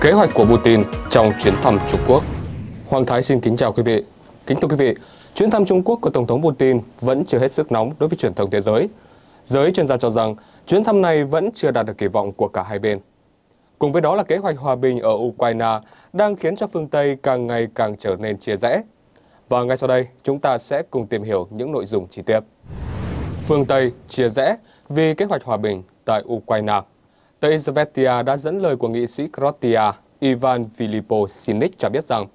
Kế hoạch của Putin trong chuyến thăm Trung Quốc Hoàng Thái xin kính chào quý vị. Kính thưa quý vị, chuyến thăm Trung Quốc của Tổng thống Putin vẫn chưa hết sức nóng đối với truyền thông thế giới. Giới chuyên gia cho rằng chuyến thăm này vẫn chưa đạt được kỳ vọng của cả hai bên. Cùng với đó là kế hoạch hòa bình ở Ukraine đang khiến cho phương Tây càng ngày càng trở nên chia rẽ. Và ngay sau đây, chúng ta sẽ cùng tìm hiểu những nội dung chi tiết. Phương Tây chia rẽ vì kế hoạch hòa bình tại Ukraine. Tây Izvetia đã dẫn lời của nghị sĩ Croatia Ivan Filipo Sinic cho biết rằng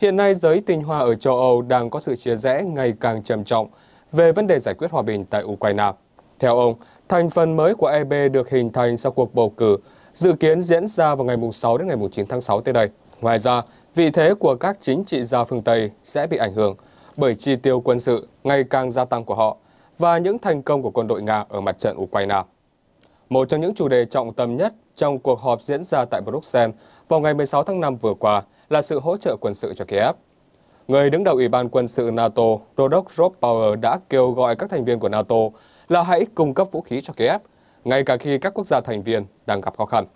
hiện nay giới tình hòa ở châu Âu đang có sự chia rẽ ngày càng trầm trọng về vấn đề giải quyết hòa bình tại Ukraine. Theo ông, thành phần mới của EB được hình thành sau cuộc bầu cử dự kiến diễn ra vào ngày 6 đến ngày 9 tháng 6 tới đây. Ngoài ra, vị thế của các chính trị gia phương Tây sẽ bị ảnh hưởng bởi chi tiêu quân sự ngày càng gia tăng của họ và những thành công của quân đội Nga ở mặt trận Ukraine một trong những chủ đề trọng tâm nhất trong cuộc họp diễn ra tại Bruxelles vào ngày 16 tháng 5 vừa qua là sự hỗ trợ quân sự cho Kiev. Người đứng đầu Ủy ban quân sự NATO, Rodok Rob Power đã kêu gọi các thành viên của NATO là hãy cung cấp vũ khí cho Kiev, ngay cả khi các quốc gia thành viên đang gặp khó khăn.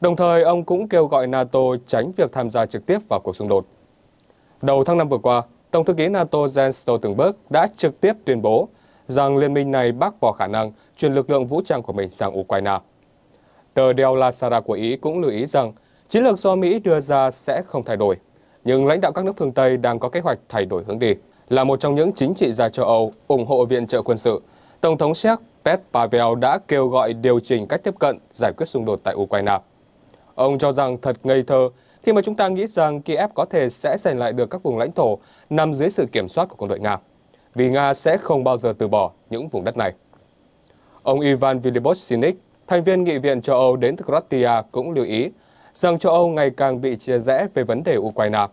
Đồng thời, ông cũng kêu gọi NATO tránh việc tham gia trực tiếp vào cuộc xung đột. Đầu tháng 5 vừa qua, Tổng thư ký NATO Jens Stoltenberg đã trực tiếp tuyên bố rằng liên minh này bác bỏ khả năng chuyển lực lượng vũ trang của mình sang Ukraine. Tờ Della Sara của Ý cũng lưu ý rằng chiến lược do Mỹ đưa ra sẽ không thay đổi, nhưng lãnh đạo các nước phương Tây đang có kế hoạch thay đổi hướng đi. Là một trong những chính trị gia châu Âu ủng hộ viện trợ quân sự, Tổng thống Séc Pep Pavel đã kêu gọi điều chỉnh cách tiếp cận giải quyết xung đột tại Ukraine. Ông cho rằng thật ngây thơ khi mà chúng ta nghĩ rằng Kiev có thể sẽ giành lại được các vùng lãnh thổ nằm dưới sự kiểm soát của quân đội Nga vì Nga sẽ không bao giờ từ bỏ những vùng đất này. Ông Ivan Vilibosinic, thành viên nghị viện châu Âu đến từ Croatia cũng lưu ý rằng châu Âu ngày càng bị chia rẽ về vấn đề Ukraine.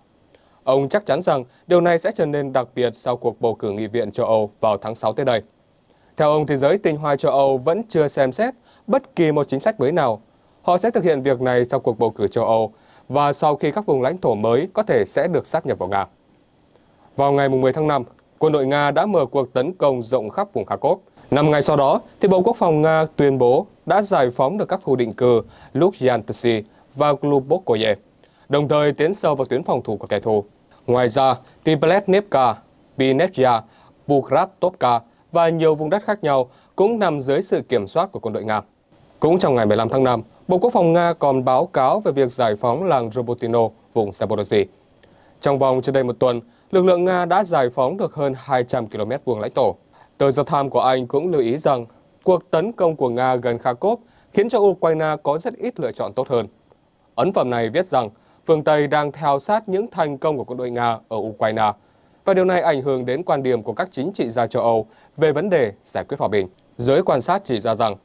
Ông chắc chắn rằng điều này sẽ trở nên đặc biệt sau cuộc bầu cử nghị viện châu Âu vào tháng 6 tới đây. Theo ông, thế giới tinh hoa châu Âu vẫn chưa xem xét bất kỳ một chính sách mới nào. Họ sẽ thực hiện việc này sau cuộc bầu cử châu Âu và sau khi các vùng lãnh thổ mới có thể sẽ được sáp nhập vào Nga. Vào ngày 10 tháng 5, quân đội Nga đã mở cuộc tấn công rộng khắp vùng Kharkov. Năm ngày sau đó, thì Bộ Quốc phòng Nga tuyên bố đã giải phóng được các khu định cư Luksyantsy và Glubokoye, đồng thời tiến sâu vào tuyến phòng thủ của kẻ thù. Ngoài ra, thì Pletnevka, Pinevya, Bukraptovka và nhiều vùng đất khác nhau cũng nằm dưới sự kiểm soát của quân đội Nga. Cũng trong ngày 15 tháng 5, Bộ Quốc phòng Nga còn báo cáo về việc giải phóng làng Robotino, vùng Zaporozhye. Trong vòng chưa đầy một tuần, lực lượng Nga đã giải phóng được hơn 200 km vuông lãnh thổ. Tờ The Times của Anh cũng lưu ý rằng cuộc tấn công của Nga gần Kharkov khiến cho Ukraine có rất ít lựa chọn tốt hơn. Ấn phẩm này viết rằng phương Tây đang theo sát những thành công của quân đội Nga ở Ukraine, và điều này ảnh hưởng đến quan điểm của các chính trị gia châu Âu về vấn đề giải quyết hòa bình. Giới quan sát chỉ ra rằng,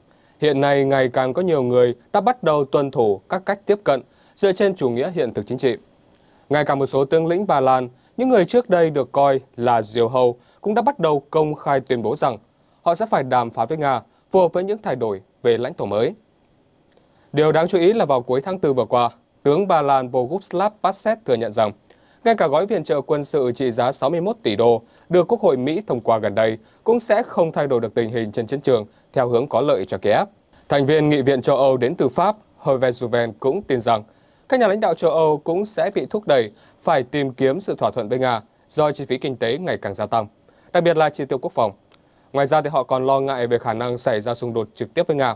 hiện nay ngày càng có nhiều người đã bắt đầu tuân thủ các cách tiếp cận dựa trên chủ nghĩa hiện thực chính trị. Ngay cả một số tướng lĩnh Ba Lan những người trước đây được coi là diều hầu cũng đã bắt đầu công khai tuyên bố rằng họ sẽ phải đàm phán với Nga phù hợp với những thay đổi về lãnh thổ mới. Điều đáng chú ý là vào cuối tháng 4 vừa qua, tướng Ba Lan Boguslav Passet thừa nhận rằng ngay cả gói viện trợ quân sự trị giá 61 tỷ đô được Quốc hội Mỹ thông qua gần đây cũng sẽ không thay đổi được tình hình trên chiến trường theo hướng có lợi cho Kiev. Thành viên Nghị viện châu Âu đến từ Pháp, Hervé Jouven cũng tin rằng các nhà lãnh đạo châu Âu cũng sẽ bị thúc đẩy phải tìm kiếm sự thỏa thuận với Nga do chi phí kinh tế ngày càng gia tăng, đặc biệt là chi tiêu quốc phòng. Ngoài ra thì họ còn lo ngại về khả năng xảy ra xung đột trực tiếp với Nga.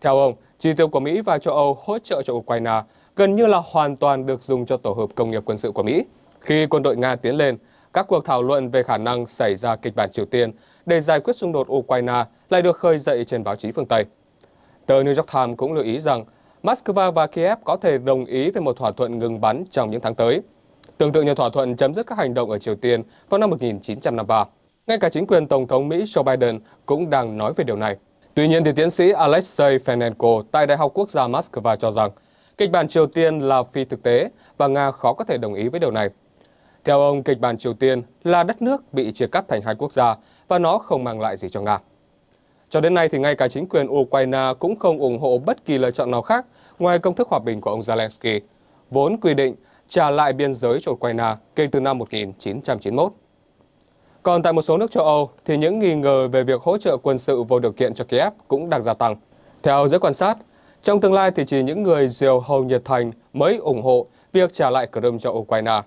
Theo ông, chi tiêu của Mỹ và châu Âu hỗ trợ cho Ukraine gần như là hoàn toàn được dùng cho tổ hợp công nghiệp quân sự của Mỹ. Khi quân đội Nga tiến lên, các cuộc thảo luận về khả năng xảy ra kịch bản Triều Tiên để giải quyết xung đột Ukraine lại được khơi dậy trên báo chí phương Tây. Tờ New York Times cũng lưu ý rằng Moscow và Kiev có thể đồng ý về một thỏa thuận ngừng bắn trong những tháng tới, tương tự như thỏa thuận chấm dứt các hành động ở Triều Tiên vào năm 1953. Ngay cả chính quyền Tổng thống Mỹ Joe Biden cũng đang nói về điều này. Tuy nhiên, thì tiến sĩ Alexei Fenenko tại Đại học Quốc gia Moscow cho rằng kịch bản Triều Tiên là phi thực tế và Nga khó có thể đồng ý với điều này. Theo ông, kịch bản Triều Tiên là đất nước bị chia cắt thành hai quốc gia và nó không mang lại gì cho Nga. Cho đến nay thì ngay cả chính quyền Ukraine cũng không ủng hộ bất kỳ lựa chọn nào khác ngoài công thức hòa bình của ông Zelensky, vốn quy định trả lại biên giới cho Ukraine kể từ năm 1991. Còn tại một số nước châu Âu thì những nghi ngờ về việc hỗ trợ quân sự vô điều kiện cho Kiev cũng đang gia tăng. Theo giới quan sát, trong tương lai thì chỉ những người diều hầu nhiệt thành mới ủng hộ việc trả lại Crimea cho Ukraine.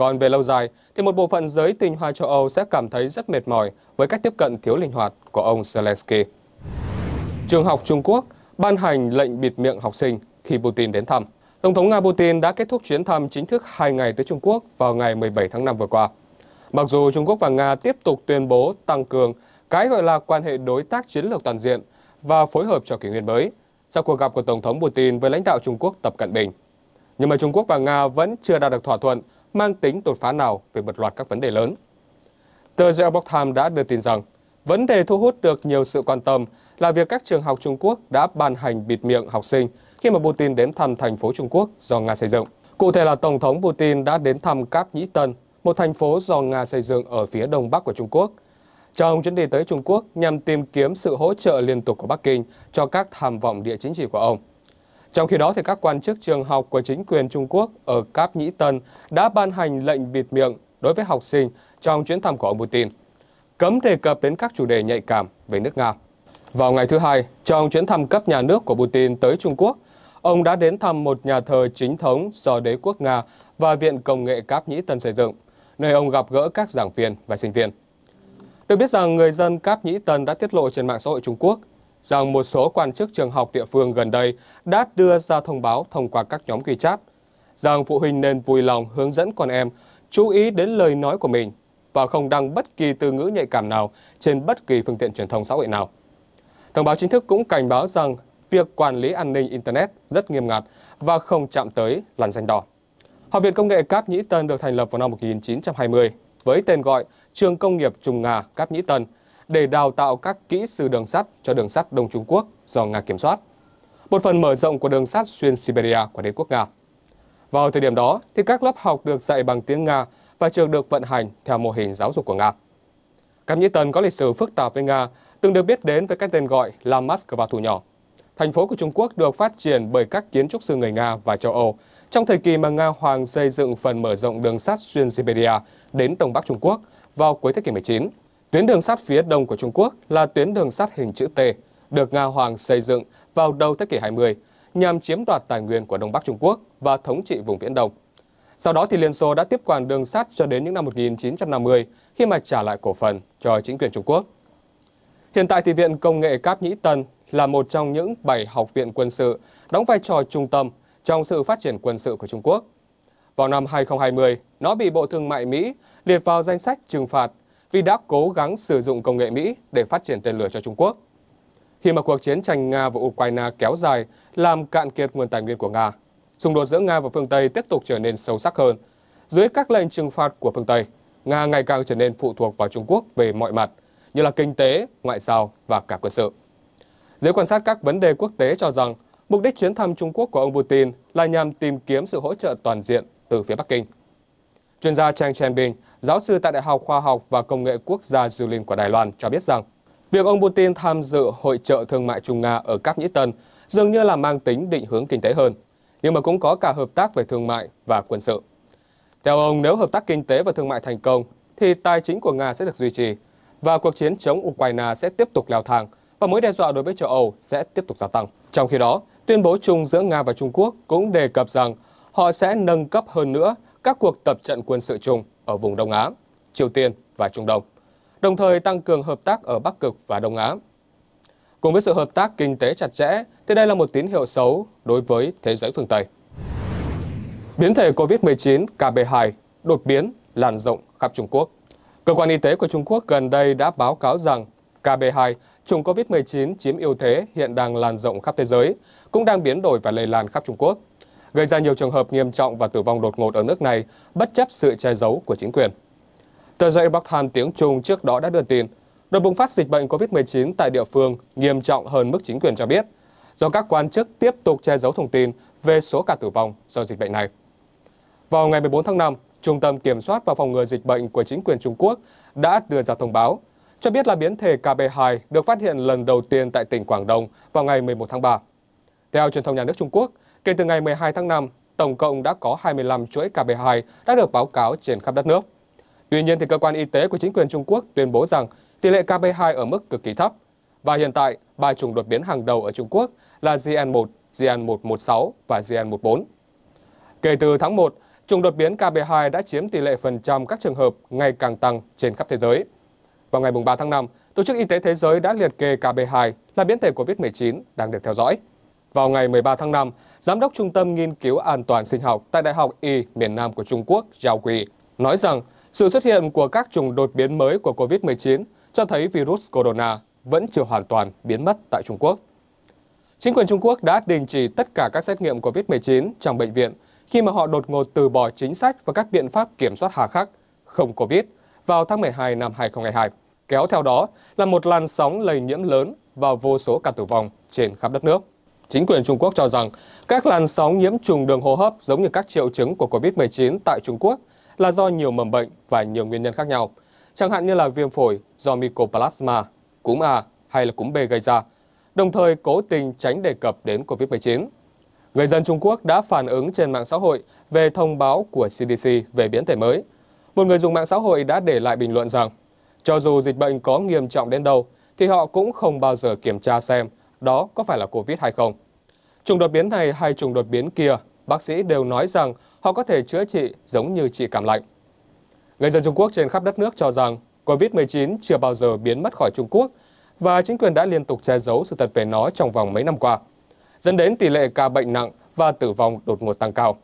Còn về lâu dài thì một bộ phận giới tình hoa châu Âu sẽ cảm thấy rất mệt mỏi với cách tiếp cận thiếu linh hoạt của ông Zelensky. Trường học Trung Quốc ban hành lệnh bịt miệng học sinh khi Putin đến thăm. Tổng thống Nga Putin đã kết thúc chuyến thăm chính thức 2 ngày tới Trung Quốc vào ngày 17 tháng 5 vừa qua. Mặc dù Trung Quốc và Nga tiếp tục tuyên bố tăng cường cái gọi là quan hệ đối tác chiến lược toàn diện và phối hợp cho kỷ nguyên mới sau cuộc gặp của Tổng thống Putin với lãnh đạo Trung Quốc Tập Cận Bình. Nhưng mà Trung Quốc và Nga vẫn chưa đạt được thỏa thuận mang tính đột phá nào về một loạt các vấn đề lớn. Tờ The Epoch Times đã đưa tin rằng, vấn đề thu hút được nhiều sự quan tâm là việc các trường học Trung Quốc đã ban hành bịt miệng học sinh khi mà Putin đến thăm thành phố Trung Quốc do Nga xây dựng. Cụ thể là Tổng thống Putin đã đến thăm Cáp Nhĩ Tân, một thành phố do Nga xây dựng ở phía đông bắc của Trung Quốc. Trong chuyến đi tới Trung Quốc nhằm tìm kiếm sự hỗ trợ liên tục của Bắc Kinh cho các tham vọng địa chính trị của ông. Trong khi đó, thì các quan chức trường học của chính quyền Trung Quốc ở Cáp Nhĩ Tân đã ban hành lệnh bịt miệng đối với học sinh trong chuyến thăm của ông Putin, cấm đề cập đến các chủ đề nhạy cảm về nước Nga. Vào ngày thứ hai, trong chuyến thăm cấp nhà nước của Putin tới Trung Quốc, ông đã đến thăm một nhà thờ chính thống do đế quốc Nga và Viện Công nghệ Cáp Nhĩ Tân xây dựng, nơi ông gặp gỡ các giảng viên và sinh viên. Được biết rằng người dân Cáp Nhĩ Tân đã tiết lộ trên mạng xã hội Trung Quốc rằng một số quan chức trường học địa phương gần đây đã đưa ra thông báo thông qua các nhóm ghi chat rằng phụ huynh nên vui lòng hướng dẫn con em chú ý đến lời nói của mình và không đăng bất kỳ từ ngữ nhạy cảm nào trên bất kỳ phương tiện truyền thông xã hội nào. Thông báo chính thức cũng cảnh báo rằng việc quản lý an ninh Internet rất nghiêm ngặt và không chạm tới làn danh đỏ. Học viện Công nghệ Cáp Nhĩ Tân được thành lập vào năm 1920 với tên gọi Trường Công nghiệp Trung Nga Cáp Nhĩ Tân – để đào tạo các kỹ sư đường sắt cho đường sắt Đông Trung Quốc do Nga kiểm soát, một phần mở rộng của đường sắt xuyên Siberia của đế quốc Nga. Vào thời điểm đó, thì các lớp học được dạy bằng tiếng Nga và trường được vận hành theo mô hình giáo dục của Nga. Cáp Nhĩ Tân có lịch sử phức tạp với Nga, từng được biết đến với cái tên gọi là Moscow thủ nhỏ. Thành phố của Trung Quốc được phát triển bởi các kiến trúc sư người Nga và châu Âu trong thời kỳ mà Nga Hoàng xây dựng phần mở rộng đường sắt xuyên Siberia đến Đông Bắc Trung Quốc vào cuối thế kỷ 19 Tuyến đường sắt phía đông của Trung Quốc là tuyến đường sắt hình chữ T, được Nga Hoàng xây dựng vào đầu thế kỷ 20 nhằm chiếm đoạt tài nguyên của Đông Bắc Trung Quốc và thống trị vùng Viễn Đông. Sau đó thì Liên Xô đã tiếp quản đường sắt cho đến những năm 1950 khi mà trả lại cổ phần cho chính quyền Trung Quốc. Hiện tại thì Viện Công nghệ Cáp Nhĩ Tân là một trong những 7 học viện quân sự đóng vai trò trung tâm trong sự phát triển quân sự của Trung Quốc. Vào năm 2020, nó bị Bộ Thương mại Mỹ liệt vào danh sách trừng phạt vì đã cố gắng sử dụng công nghệ Mỹ để phát triển tên lửa cho Trung Quốc. Khi mà cuộc chiến tranh Nga và Ukraine kéo dài làm cạn kiệt nguồn tài nguyên của Nga, xung đột giữa Nga và phương Tây tiếp tục trở nên sâu sắc hơn. Dưới các lệnh trừng phạt của phương Tây, Nga ngày càng trở nên phụ thuộc vào Trung Quốc về mọi mặt, như là kinh tế, ngoại giao và cả quân sự. Giới quan sát các vấn đề quốc tế cho rằng, mục đích chuyến thăm Trung Quốc của ông Putin là nhằm tìm kiếm sự hỗ trợ toàn diện từ phía Bắc Kinh. Chuyên gia Chang Chenbing giáo sư tại Đại học Khoa học và Công nghệ Quốc gia Julin của Đài Loan cho biết rằng, việc ông Putin tham dự hội trợ thương mại Trung Nga ở Cáp Nhĩ Tân dường như là mang tính định hướng kinh tế hơn, nhưng mà cũng có cả hợp tác về thương mại và quân sự. Theo ông, nếu hợp tác kinh tế và thương mại thành công, thì tài chính của Nga sẽ được duy trì và cuộc chiến chống Ukraine sẽ tiếp tục leo thang và mối đe dọa đối với châu Âu sẽ tiếp tục gia tăng. Trong khi đó, tuyên bố chung giữa Nga và Trung Quốc cũng đề cập rằng họ sẽ nâng cấp hơn nữa các cuộc tập trận quân sự chung ở vùng Đông Á, Triều Tiên và Trung Đông, đồng thời tăng cường hợp tác ở Bắc Cực và Đông Á. Cùng với sự hợp tác kinh tế chặt chẽ, thì đây là một tín hiệu xấu đối với thế giới phương Tây. Biến thể COVID-19 KB2 đột biến lan rộng khắp Trung Quốc. Cơ quan y tế của Trung Quốc gần đây đã báo cáo rằng KB2, chủng COVID-19 chiếm ưu thế hiện đang lan rộng khắp thế giới, cũng đang biến đổi và lây lan khắp Trung Quốc gây ra nhiều trường hợp nghiêm trọng và tử vong đột ngột ở nước này, bất chấp sự che giấu của chính quyền. Tờ giấy Bắc Hàn tiếng Trung trước đó đã đưa tin, đợt bùng phát dịch bệnh COVID-19 tại địa phương nghiêm trọng hơn mức chính quyền cho biết, do các quan chức tiếp tục che giấu thông tin về số ca tử vong do dịch bệnh này. Vào ngày 14 tháng 5, Trung tâm Kiểm soát và Phòng ngừa Dịch bệnh của chính quyền Trung Quốc đã đưa ra thông báo cho biết là biến thể KB2 được phát hiện lần đầu tiên tại tỉnh Quảng Đông vào ngày 11 tháng 3. Theo truyền thông nhà nước Trung Quốc, Kể từ ngày 12 tháng 5, tổng cộng đã có 25 chuỗi cả 2 đã được báo cáo trên khắp đất nước. Tuy nhiên, thì cơ quan y tế của chính quyền Trung Quốc tuyên bố rằng tỷ lệ KB2 ở mức cực kỳ thấp. Và hiện tại, ba chủng đột biến hàng đầu ở Trung Quốc là GN1, GN116 và GN14. Kể từ tháng 1, chủng đột biến KB2 đã chiếm tỷ lệ phần trăm các trường hợp ngày càng tăng trên khắp thế giới. Vào ngày 3 tháng 5, Tổ chức Y tế Thế giới đã liệt kê KB2 là biến thể COVID-19 đang được theo dõi. Vào ngày 13 tháng 5, Giám đốc Trung tâm Nghiên cứu An toàn sinh học tại Đại học Y miền Nam của Trung Quốc, Giao Quy, nói rằng sự xuất hiện của các chủng đột biến mới của COVID-19 cho thấy virus corona vẫn chưa hoàn toàn biến mất tại Trung Quốc. Chính quyền Trung Quốc đã đình chỉ tất cả các xét nghiệm COVID-19 trong bệnh viện khi mà họ đột ngột từ bỏ chính sách và các biện pháp kiểm soát hà khắc, không COVID, vào tháng 12 năm 2022. Kéo theo đó là một làn sóng lây nhiễm lớn và vô số ca tử vong trên khắp đất nước. Chính quyền Trung Quốc cho rằng các làn sóng nhiễm trùng đường hô hấp giống như các triệu chứng của COVID-19 tại Trung Quốc là do nhiều mầm bệnh và nhiều nguyên nhân khác nhau, chẳng hạn như là viêm phổi do Mycoplasma, cúm A hay là cúm B gây ra, đồng thời cố tình tránh đề cập đến COVID-19. Người dân Trung Quốc đã phản ứng trên mạng xã hội về thông báo của CDC về biến thể mới. Một người dùng mạng xã hội đã để lại bình luận rằng, cho dù dịch bệnh có nghiêm trọng đến đâu, thì họ cũng không bao giờ kiểm tra xem đó có phải là Covid hay không. Trùng đột biến này hay trùng đột biến kia, bác sĩ đều nói rằng họ có thể chữa trị giống như trị cảm lạnh. Người dân Trung Quốc trên khắp đất nước cho rằng Covid-19 chưa bao giờ biến mất khỏi Trung Quốc và chính quyền đã liên tục che giấu sự thật về nó trong vòng mấy năm qua, dẫn đến tỷ lệ ca bệnh nặng và tử vong đột ngột tăng cao.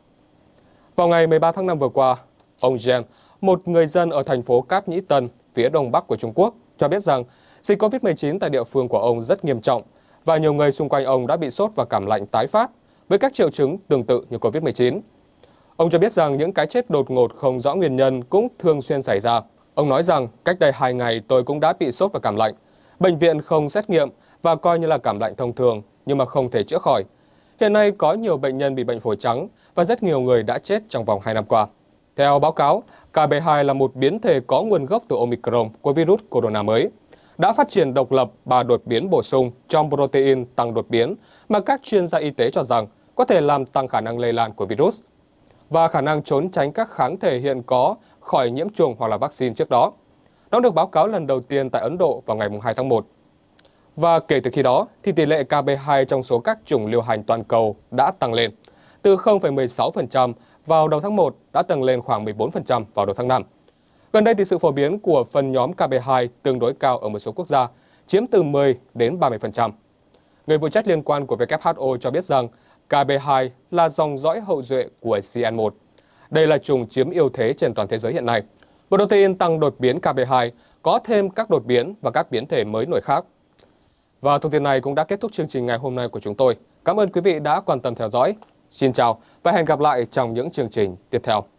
Vào ngày 13 tháng 5 vừa qua, ông Zhen, một người dân ở thành phố Cáp Nhĩ Tân, phía đông bắc của Trung Quốc, cho biết rằng dịch COVID-19 tại địa phương của ông rất nghiêm trọng và nhiều người xung quanh ông đã bị sốt và cảm lạnh tái phát với các triệu chứng tương tự như COVID-19. Ông cho biết rằng những cái chết đột ngột không rõ nguyên nhân cũng thường xuyên xảy ra. Ông nói rằng cách đây 2 ngày tôi cũng đã bị sốt và cảm lạnh. Bệnh viện không xét nghiệm và coi như là cảm lạnh thông thường nhưng mà không thể chữa khỏi. Hiện nay có nhiều bệnh nhân bị bệnh phổi trắng và rất nhiều người đã chết trong vòng 2 năm qua. Theo báo cáo, KB2 là một biến thể có nguồn gốc từ Omicron của virus corona mới đã phát triển độc lập ba đột biến bổ sung trong protein tăng đột biến mà các chuyên gia y tế cho rằng có thể làm tăng khả năng lây lan của virus và khả năng trốn tránh các kháng thể hiện có khỏi nhiễm trùng hoặc là vaccine trước đó. Nó được báo cáo lần đầu tiên tại Ấn Độ vào ngày 2 tháng 1. Và kể từ khi đó, thì tỷ lệ KB2 trong số các chủng lưu hành toàn cầu đã tăng lên, từ 0,16% vào đầu tháng 1 đã tăng lên khoảng 14% vào đầu tháng 5. Gần đây thì sự phổ biến của phần nhóm KB2 tương đối cao ở một số quốc gia, chiếm từ 10 đến 30%. Người phụ trách liên quan của WHO cho biết rằng KB2 là dòng dõi hậu duệ của CN1. Đây là chủng chiếm ưu thế trên toàn thế giới hiện nay. Protein tăng đột biến KB2 có thêm các đột biến và các biến thể mới nổi khác. Và thông tin này cũng đã kết thúc chương trình ngày hôm nay của chúng tôi. Cảm ơn quý vị đã quan tâm theo dõi. Xin chào và hẹn gặp lại trong những chương trình tiếp theo.